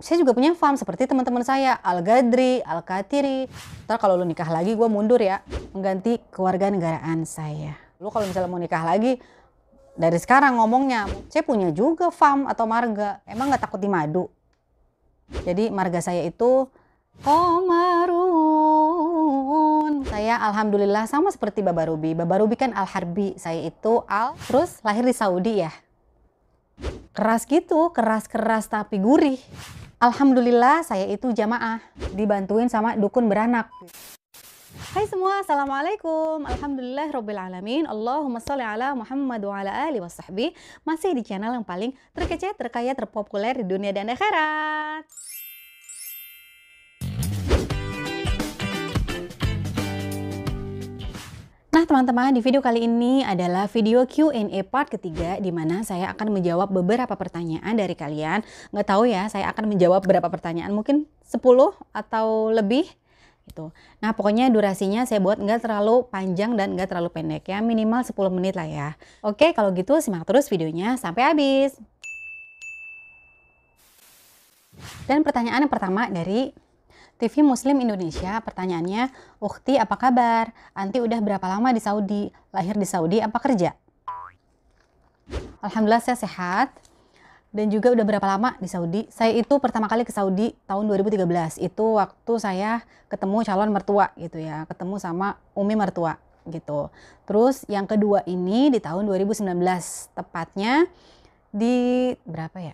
saya juga punya farm seperti teman-teman saya Al Gadri, Al Katiri. Ntar kalau lu nikah lagi gue mundur ya mengganti keluarga negaraan saya. Lu kalau misalnya mau nikah lagi dari sekarang ngomongnya, saya punya juga farm atau marga. Emang nggak takut di madu. Jadi marga saya itu Komarun. Saya alhamdulillah sama seperti Baba Rubi. Baba Rubi kan Al Harbi, saya itu Al. Terus lahir di Saudi ya. Keras gitu, keras-keras tapi gurih. Alhamdulillah saya itu jamaah, dibantuin sama dukun beranak. Hai semua, Assalamualaikum Alhamdulillah Rabbil Alamin Allahumma salli ala Muhammad wa ala ali wasahbi Masih di channel yang paling terkece, terkaya, terpopuler di dunia dan akhirat teman-teman, di video kali ini adalah video Q&A part ketiga di mana saya akan menjawab beberapa pertanyaan dari kalian. Nggak tahu ya, saya akan menjawab berapa pertanyaan, mungkin 10 atau lebih gitu. Nah, pokoknya durasinya saya buat nggak terlalu panjang dan nggak terlalu pendek ya, minimal 10 menit lah ya. Oke, kalau gitu simak terus videonya sampai habis. Dan pertanyaan yang pertama dari TV Muslim Indonesia, pertanyaannya, Ukti apa kabar? Anti udah berapa lama di Saudi? Lahir di Saudi apa kerja? Alhamdulillah saya sehat dan juga udah berapa lama di Saudi. Saya itu pertama kali ke Saudi tahun 2013. Itu waktu saya ketemu calon mertua gitu ya, ketemu sama umi mertua gitu. Terus yang kedua ini di tahun 2019 tepatnya di berapa ya?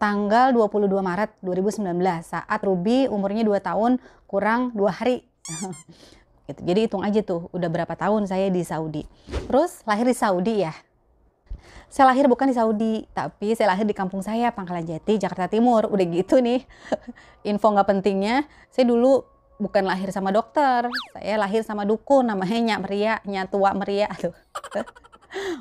tanggal 22 Maret 2019 saat Ruby umurnya 2 tahun kurang 2 hari. gitu. Jadi hitung aja tuh udah berapa tahun saya di Saudi. Terus lahir di Saudi ya. Saya lahir bukan di Saudi, tapi saya lahir di kampung saya, Pangkalan Jati, Jakarta Timur. Udah gitu nih, info nggak pentingnya, saya dulu bukan lahir sama dokter, saya lahir sama dukun, namanya Nyak Meria, Nyatua Meria. Tuh.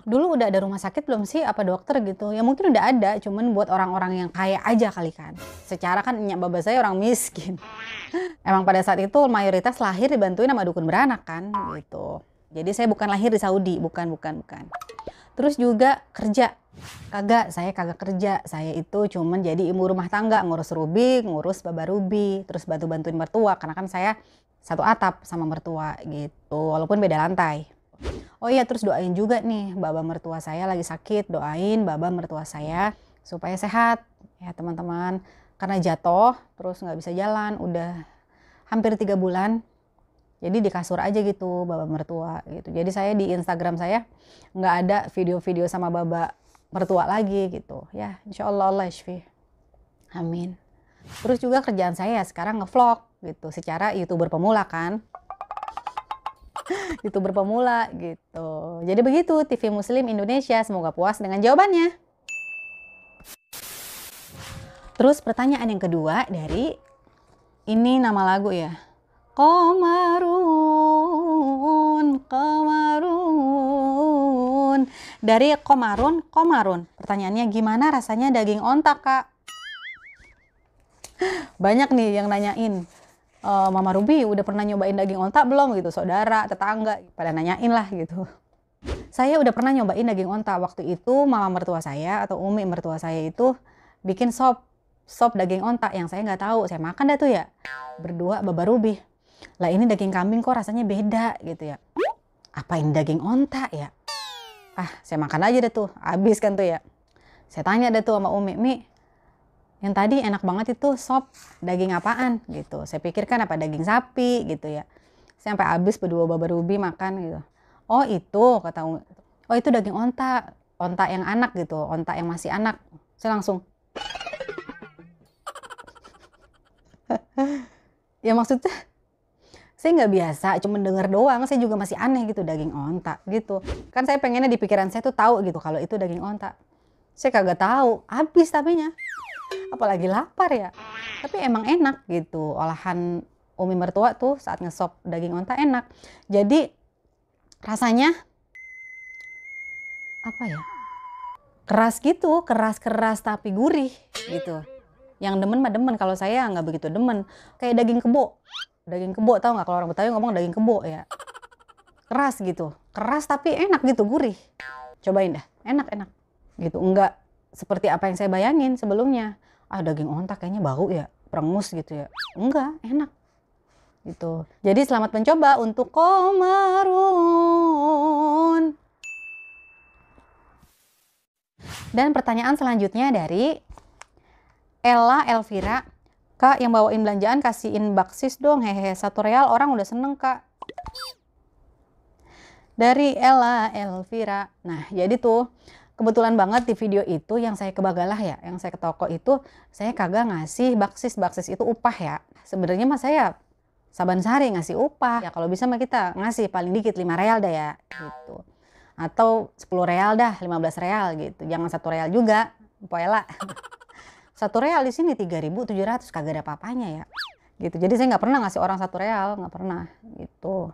dulu udah ada rumah sakit belum sih apa dokter gitu ya mungkin udah ada cuman buat orang-orang yang kaya aja kali kan secara kan nyak baba saya orang miskin emang pada saat itu mayoritas lahir dibantuin sama dukun beranak kan gitu jadi saya bukan lahir di Saudi bukan bukan bukan terus juga kerja kagak saya kagak kerja saya itu cuman jadi ibu rumah tangga ngurus Ruby ngurus baba Ruby terus bantu bantuin mertua karena kan saya satu atap sama mertua gitu walaupun beda lantai Oh iya terus doain juga nih baba mertua saya lagi sakit, doain baba mertua saya supaya sehat ya teman-teman. Karena jatuh terus nggak bisa jalan, udah hampir tiga bulan. Jadi di kasur aja gitu baba mertua gitu. Jadi saya di Instagram saya nggak ada video-video sama baba mertua lagi gitu. Ya insya Allah Allah Shfi. Amin. Terus juga kerjaan saya sekarang ngevlog gitu secara youtuber pemula kan. Itu pemula gitu. Jadi begitu TV Muslim Indonesia. Semoga puas dengan jawabannya. Terus pertanyaan yang kedua dari ini nama lagu ya. Komarun, komarun. Dari komarun, komarun. Pertanyaannya gimana rasanya daging ontak, Kak? Banyak nih yang nanyain. Eh, mama Ruby udah pernah nyobain daging onta belum gitu saudara tetangga pada nanyain lah gitu saya udah pernah nyobain daging onta waktu itu mama mertua saya atau umi mertua saya itu bikin sop sop daging onta yang saya nggak tahu saya makan dah tuh ya berdua baba Ruby lah ini daging kambing kok rasanya beda gitu ya apa daging onta ya ah saya makan aja deh tuh habis kan tuh ya saya tanya deh tuh sama Umi Mi yang tadi enak banget itu sop daging apaan gitu saya pikirkan apa daging sapi gitu ya saya sampai habis berdua babar ubi makan gitu oh itu kata oh itu daging onta onta yang anak gitu onta yang masih anak saya langsung ya maksudnya saya nggak biasa cuma dengar doang saya juga masih aneh gitu daging onta gitu kan saya pengennya di pikiran saya tuh tahu gitu kalau itu daging onta saya kagak tahu habis tapinya apalagi lapar ya tapi emang enak gitu olahan umi mertua tuh saat ngesop daging onta enak jadi rasanya apa ya keras gitu keras keras tapi gurih gitu yang demen mah demen kalau saya nggak begitu demen kayak daging kebo daging kebo tau nggak kalau orang betawi ngomong daging kebo ya keras gitu keras tapi enak gitu gurih cobain dah enak enak gitu enggak seperti apa yang saya bayangin sebelumnya ah daging ontak kayaknya bau ya perengus gitu ya enggak enak gitu jadi selamat mencoba untuk komarun dan pertanyaan selanjutnya dari Ella Elvira Kak yang bawain belanjaan kasihin baksis dong hehehe satu real orang udah seneng kak dari Ella Elvira nah jadi tuh kebetulan banget di video itu yang saya ke Bagalah ya, yang saya ke toko itu saya kagak ngasih baksis, baksis itu upah ya. Sebenarnya mah saya Saban sehari ngasih upah. Ya kalau bisa mah kita ngasih paling dikit 5 real dah ya gitu. Atau 10 real dah, 15 real gitu. Jangan satu real juga, poela. Satu real di sini 3.700 kagak ada apa ya. Gitu. Jadi saya nggak pernah ngasih orang satu real, nggak pernah gitu.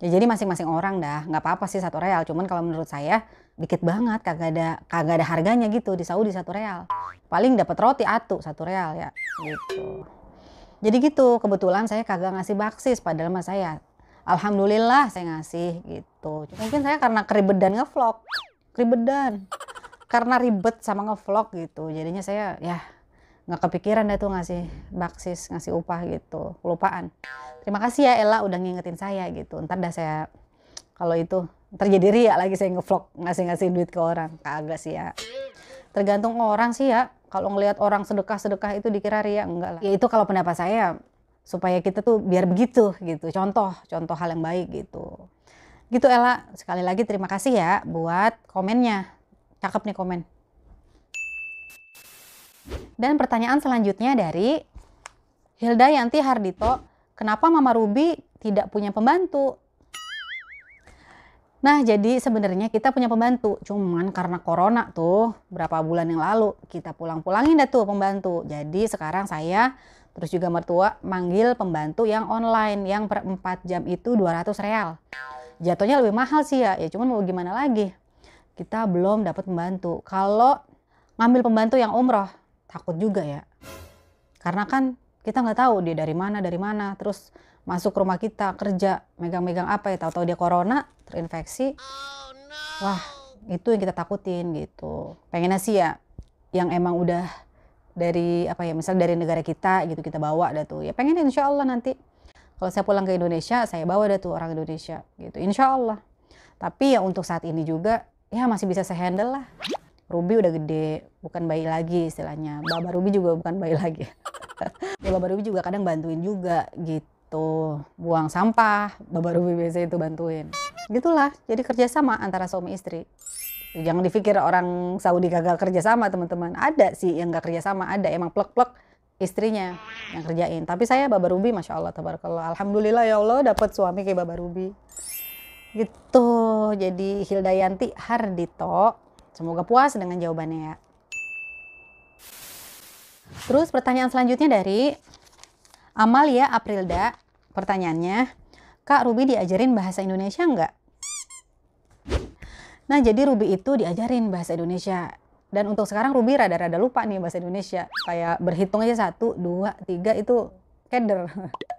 Ya, jadi masing-masing orang dah, nggak apa-apa sih satu real. Cuman kalau menurut saya dikit banget, kagak ada kagak ada harganya gitu di Saudi satu real. Paling dapat roti atu satu real ya, gitu. Jadi gitu, kebetulan saya kagak ngasih baksis padahal mas saya. Alhamdulillah saya ngasih gitu. Mungkin saya karena keribet dan ngevlog, keribet dan karena ribet sama ngevlog gitu. Jadinya saya ya nggak kepikiran deh tuh ngasih baksis ngasih upah gitu kelupaan terima kasih ya Ella udah ngingetin saya gitu ntar dah saya kalau itu terjadi ria lagi saya ngevlog ngasih ngasih duit ke orang kagak sih ya tergantung orang sih ya kalau ngelihat orang sedekah sedekah itu dikira ria enggak lah ya itu kalau pendapat saya supaya kita tuh biar begitu gitu contoh contoh hal yang baik gitu gitu Ella sekali lagi terima kasih ya buat komennya cakep nih komen dan pertanyaan selanjutnya dari Hilda Yanti Hardito, kenapa Mama Ruby tidak punya pembantu? Nah, jadi sebenarnya kita punya pembantu, cuman karena corona tuh berapa bulan yang lalu kita pulang-pulangin dah tuh pembantu. Jadi sekarang saya terus juga mertua manggil pembantu yang online yang per 4 jam itu 200 real. Jatuhnya lebih mahal sih ya, ya cuman mau gimana lagi. Kita belum dapat pembantu. Kalau ngambil pembantu yang umroh, takut juga ya. Karena kan kita nggak tahu dia dari mana dari mana terus masuk rumah kita kerja megang-megang apa ya tahu-tahu dia corona terinfeksi wah itu yang kita takutin gitu pengennya sih ya yang emang udah dari apa ya misal dari negara kita gitu kita bawa dah tuh ya pengen insya Allah nanti kalau saya pulang ke Indonesia saya bawa dah tuh orang Indonesia gitu insya Allah tapi ya untuk saat ini juga ya masih bisa saya handle lah Ruby udah gede, bukan bayi lagi istilahnya. Baba Ruby juga bukan bayi lagi. ya, Baba Ruby juga kadang bantuin juga gitu. Buang sampah, Baba Ruby biasanya itu bantuin. Gitulah, jadi kerjasama antara suami istri. Jangan dipikir orang Saudi gagal kerjasama teman-teman. Ada sih yang gak kerjasama, ada emang plek-plek istrinya yang kerjain. Tapi saya Baba Ruby, Masya Allah, tabarakallah. Alhamdulillah ya Allah dapat suami kayak Baba Ruby. Gitu, jadi Hildayanti Hardito Semoga puas dengan jawabannya ya. Terus pertanyaan selanjutnya dari Amalia Aprilda. Pertanyaannya, Kak Ruby diajarin bahasa Indonesia enggak? Nah, jadi Ruby itu diajarin bahasa Indonesia. Dan untuk sekarang Ruby rada-rada lupa nih bahasa Indonesia. Kayak berhitung aja satu, dua, tiga itu keder.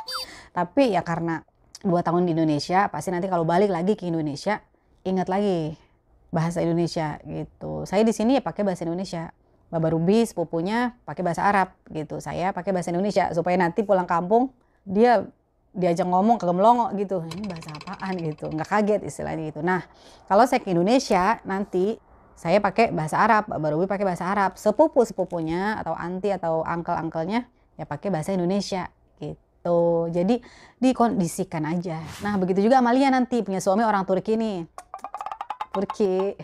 Tapi ya karena dua tahun di Indonesia, pasti nanti kalau balik lagi ke Indonesia, ingat lagi bahasa Indonesia gitu. Saya di sini ya pakai bahasa Indonesia. Baba Rubi sepupunya pakai bahasa Arab gitu. Saya pakai bahasa Indonesia supaya nanti pulang kampung dia diajak ngomong kagak melongo gitu. Ini bahasa apaan gitu. Nggak kaget istilahnya gitu. Nah, kalau saya ke Indonesia nanti saya pakai bahasa Arab, Baba Rubi pakai bahasa Arab. Sepupu-sepupunya atau anti atau angkel-angkelnya ya pakai bahasa Indonesia gitu gitu. Jadi dikondisikan aja. Nah, begitu juga Amalia nanti punya suami orang Turki nih. Turki.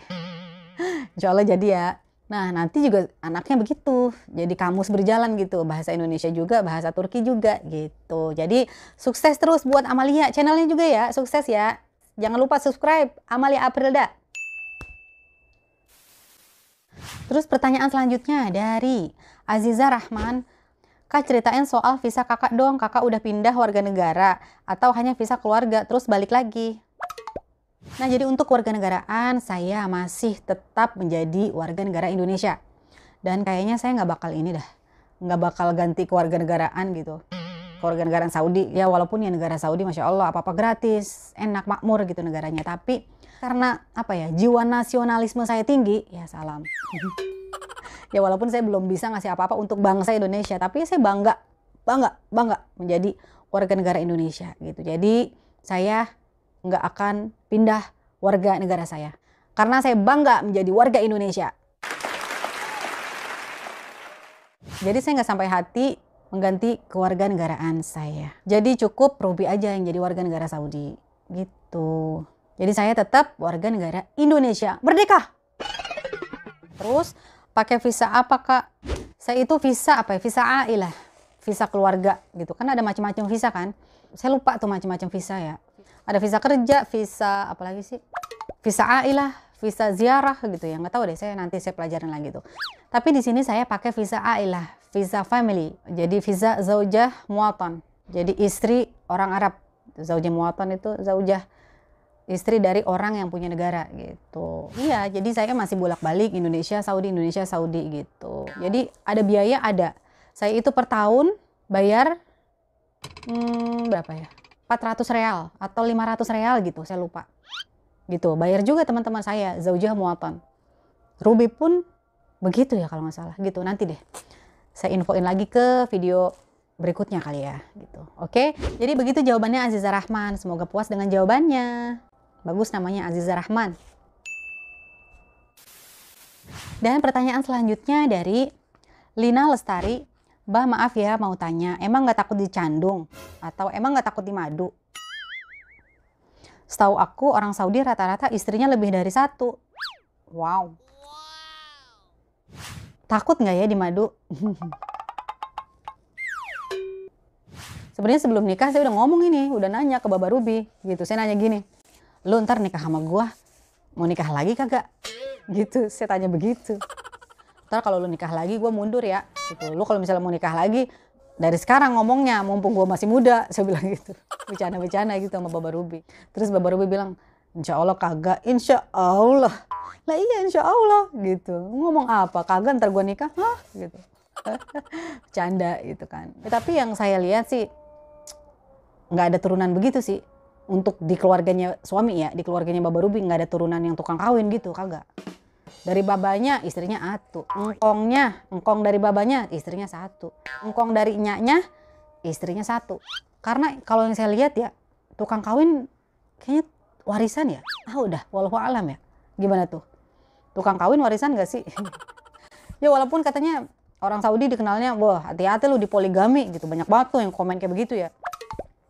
Insya Allah jadi ya. Nah, nanti juga anaknya begitu. Jadi kamus berjalan gitu. Bahasa Indonesia juga, bahasa Turki juga gitu. Jadi sukses terus buat Amalia. Channelnya juga ya, sukses ya. Jangan lupa subscribe Amalia Aprilda. Terus pertanyaan selanjutnya dari Aziza Rahman. Kak ceritain soal visa kakak dong, kakak udah pindah warga negara atau hanya visa keluarga terus balik lagi. Nah, jadi untuk warga negaraan, saya masih tetap menjadi warga negara Indonesia. Dan kayaknya saya nggak bakal ini dah, nggak bakal ganti ke warga negaraan gitu. warga negaraan Saudi, ya walaupun ya negara Saudi, Masya Allah, apa-apa gratis, enak, makmur gitu negaranya. Tapi karena apa ya, jiwa nasionalisme saya tinggi, ya salam. ya walaupun saya belum bisa ngasih apa-apa untuk bangsa Indonesia, tapi saya bangga, bangga, bangga menjadi warga negara Indonesia gitu. Jadi saya nggak akan pindah warga negara saya. Karena saya bangga menjadi warga Indonesia. Jadi saya nggak sampai hati mengganti negaraan saya. Jadi cukup ruby aja yang jadi warga negara Saudi. Gitu. Jadi saya tetap warga negara Indonesia. Merdeka! Terus pakai visa apa kak? Saya itu visa apa ya? Visa A lah. Visa keluarga gitu. Kan ada macam-macam visa kan. Saya lupa tuh macam-macam visa ya ada visa kerja visa apa lagi sih visa ailah visa ziarah gitu ya nggak tahu deh saya nanti saya pelajarin lagi tuh tapi di sini saya pakai visa ailah visa family jadi visa zaujah muatan. jadi istri orang Arab zaujah muatan itu zaujah istri dari orang yang punya negara gitu. Iya, jadi saya masih bolak-balik Indonesia Saudi Indonesia Saudi gitu. Jadi ada biaya ada. Saya itu per tahun bayar hmm, berapa ya? 400 real atau 500 real gitu, saya lupa. Gitu, bayar juga teman-teman saya, Zaujah Muaton. Ruby pun begitu ya kalau nggak salah gitu, nanti deh. Saya infoin lagi ke video berikutnya kali ya gitu. Oke, jadi begitu jawabannya Aziza Rahman. Semoga puas dengan jawabannya. Bagus namanya Aziza Rahman. Dan pertanyaan selanjutnya dari Lina Lestari Bah maaf ya mau tanya, emang nggak takut dicandung? Atau emang nggak takut dimadu? Setahu aku orang Saudi rata-rata istrinya lebih dari satu. Wow. Takut nggak ya dimadu? Sebenarnya sebelum nikah saya udah ngomong ini, udah nanya ke Baba Ruby gitu. Saya nanya gini, lu ntar nikah sama gua, mau nikah lagi kagak? Gitu, saya tanya begitu ntar kalau lu nikah lagi gue mundur ya gitu lu kalau misalnya mau nikah lagi dari sekarang ngomongnya mumpung gue masih muda saya bilang gitu bercanda-bercanda gitu sama Baba Ruby terus Baba Ruby bilang Insya Allah kagak, insya Allah. Lah iya insya Allah gitu. Ngomong apa, kagak ntar gue nikah, hah gitu. Canda gitu kan. Ya, tapi yang saya lihat sih, nggak ada turunan begitu sih. Untuk di keluarganya suami ya, di keluarganya Baba Ruby nggak ada turunan yang tukang kawin gitu, kagak dari babanya istrinya atu engkongnya engkong dari babanya istrinya satu engkong dari nyaknya istrinya satu karena kalau yang saya lihat ya tukang kawin kayaknya warisan ya ah udah walau alam ya gimana tuh tukang kawin warisan gak sih ya walaupun katanya orang Saudi dikenalnya wah hati-hati lu di poligami gitu banyak banget tuh yang komen kayak begitu ya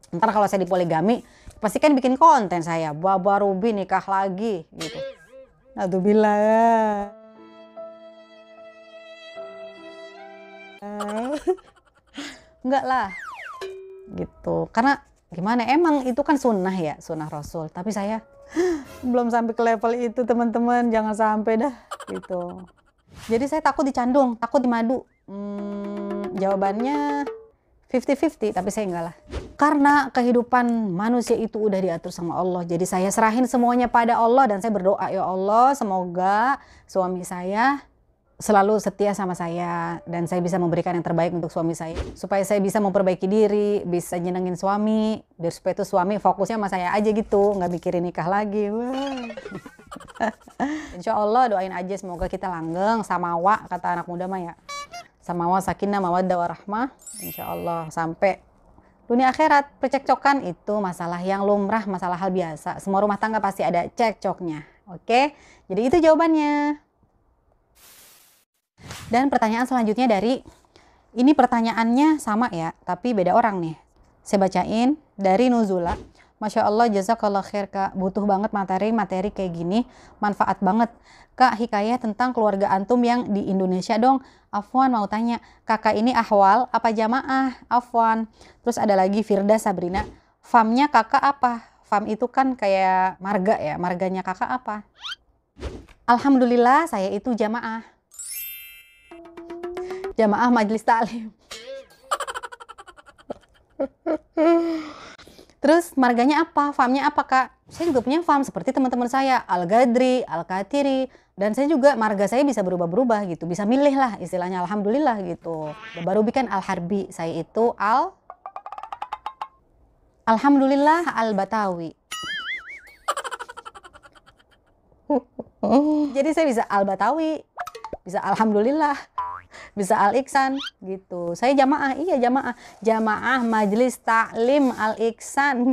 ntar kalau saya di poligami pasti kan bikin konten saya Baba Ruby nikah lagi gitu bila ya. Enggak lah. Gitu. Karena gimana emang itu kan sunnah ya, sunnah Rasul. Tapi saya belum sampai ke level itu teman-teman, jangan sampai dah gitu. Jadi saya takut dicandung, takut dimadu. Hmm, jawabannya 50-50 tapi saya enggak lah. Karena kehidupan manusia itu udah diatur sama Allah. Jadi saya serahin semuanya pada Allah dan saya berdoa ya Allah semoga suami saya selalu setia sama saya dan saya bisa memberikan yang terbaik untuk suami saya supaya saya bisa memperbaiki diri bisa nyenengin suami biar supaya itu suami fokusnya sama saya aja gitu nggak mikirin nikah lagi Insya Allah doain aja semoga kita langgeng sama wa kata anak muda mah ya wa sakinah mawadah warahmah Insya Allah sampai Dunia akhirat, percekcokan itu masalah yang lumrah, masalah hal biasa. Semua rumah tangga pasti ada cekcoknya. Oke, jadi itu jawabannya. Dan pertanyaan selanjutnya dari, ini pertanyaannya sama ya, tapi beda orang nih. Saya bacain dari Nuzula. Masya Allah jazakallah khair kak butuh banget materi-materi kayak gini manfaat banget kak hikayah tentang keluarga antum yang di Indonesia dong Afwan mau tanya kakak ini ahwal apa jamaah Afwan terus ada lagi Firda Sabrina famnya kakak apa fam itu kan kayak marga ya marganya kakak apa Alhamdulillah saya itu jamaah jamaah majelis taklim Terus marganya apa? Farmnya apa kak? Saya juga punya farm seperti teman-teman saya, Al Gadri, Al Katiri, dan saya juga marga saya bisa berubah-berubah gitu, bisa milih lah istilahnya, alhamdulillah gitu. Baru bikin Al Harbi, saya itu Al Alhamdulillah Al Batawi. Jadi saya bisa Al Batawi, bisa Alhamdulillah bisa Al Iksan gitu. Saya jamaah, iya jamaah. Jamaah Majelis Taklim Al Iksan.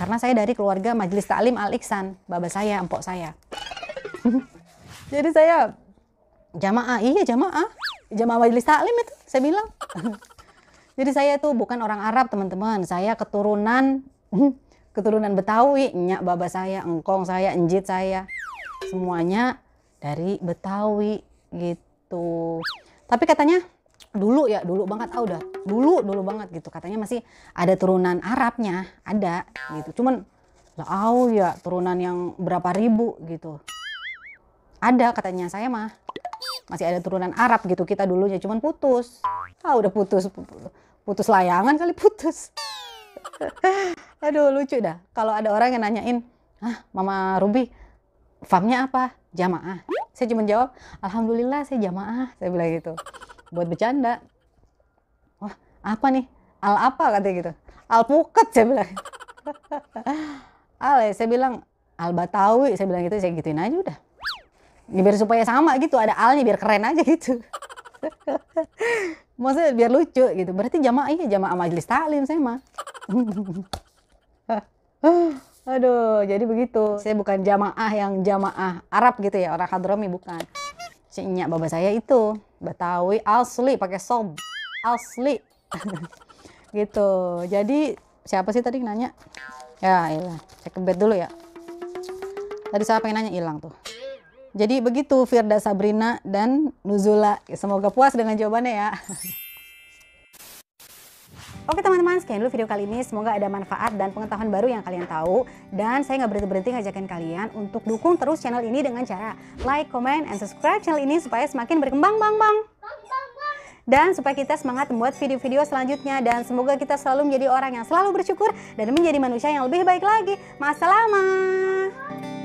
Karena saya dari keluarga Majelis Taklim Al Iksan, baba saya, empok saya. Jadi saya jamaah, iya jamaah. Jamaah Majelis Taklim itu saya bilang. Jadi saya tuh bukan orang Arab, teman-teman. Saya keturunan keturunan Betawi, nyak baba saya, engkong saya, enjit saya. Semuanya dari Betawi gitu tapi katanya dulu ya dulu banget ah udah dulu dulu banget gitu katanya masih ada turunan Arabnya ada gitu cuman lah au ya turunan yang berapa ribu gitu ada katanya saya mah masih ada turunan Arab gitu kita dulunya cuman putus ah udah putus putus layangan kali putus aduh lucu dah kalau ada orang yang nanyain ah mama Ruby famnya apa jamaah saya cuma jawab alhamdulillah saya jamaah saya bilang gitu buat bercanda wah apa nih al apa katanya gitu al puket saya bilang al ya, saya bilang al batawi saya bilang gitu saya gituin aja udah ya, biar supaya sama gitu ada alnya biar keren aja gitu maksudnya biar lucu gitu berarti jamaah iya jamaah majelis taklim saya mah Aduh, jadi begitu. Saya bukan jamaah yang jamaah Arab gitu ya, orang Hadrami bukan. Cinya bapak baba saya itu Betawi asli pakai sob. Asli. gitu. Jadi siapa sih tadi nanya? Ya, Cek iya. cek kebet dulu ya. Tadi saya pengen nanya hilang tuh. Jadi begitu Firda Sabrina dan Nuzula. Semoga puas dengan jawabannya ya. Oke teman-teman, sekian dulu video kali ini. Semoga ada manfaat dan pengetahuan baru yang kalian tahu. Dan saya nggak berhenti-berhenti ngajakin kalian untuk dukung terus channel ini dengan cara like, comment, and subscribe channel ini supaya semakin berkembang, bang, bang. Dan supaya kita semangat membuat video-video selanjutnya. Dan semoga kita selalu menjadi orang yang selalu bersyukur dan menjadi manusia yang lebih baik lagi. lama.